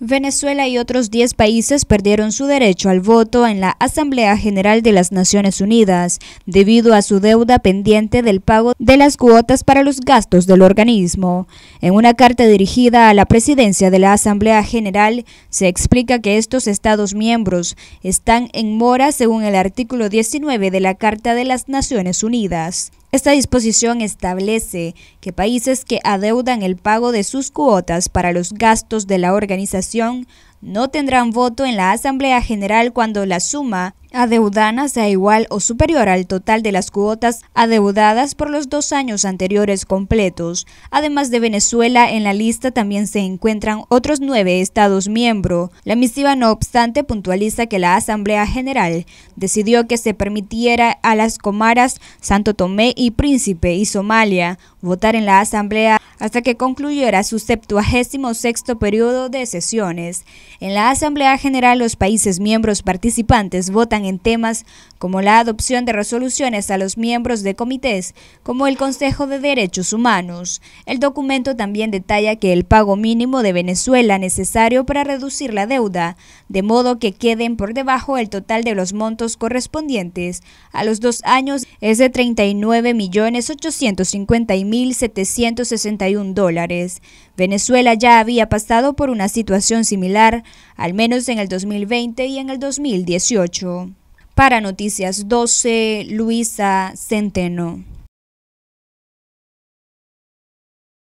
Venezuela y otros 10 países perdieron su derecho al voto en la Asamblea General de las Naciones Unidas debido a su deuda pendiente del pago de las cuotas para los gastos del organismo. En una carta dirigida a la presidencia de la Asamblea General se explica que estos Estados miembros están en mora según el artículo 19 de la Carta de las Naciones Unidas. Esta disposición establece que países que adeudan el pago de sus cuotas para los gastos de la organización no tendrán voto en la Asamblea General cuando la suma adeudana sea igual o superior al total de las cuotas adeudadas por los dos años anteriores completos. Además de Venezuela, en la lista también se encuentran otros nueve Estados miembros. La misiva, no obstante, puntualiza que la Asamblea General decidió que se permitiera a las Comaras, Santo Tomé y Príncipe y Somalia votar en la Asamblea hasta que concluyera su sexto periodo de sesiones. En la Asamblea General los países miembros participantes votan en temas como la adopción de resoluciones a los miembros de comités, como el Consejo de Derechos Humanos. El documento también detalla que el pago mínimo de Venezuela necesario para reducir la deuda, de modo que queden por debajo el total de los montos correspondientes a los dos años es de 39.850.761 dólares. Venezuela ya había pasado por una situación similar, al menos en el 2020 y en el 2018. Para Noticias 12, Luisa Centeno.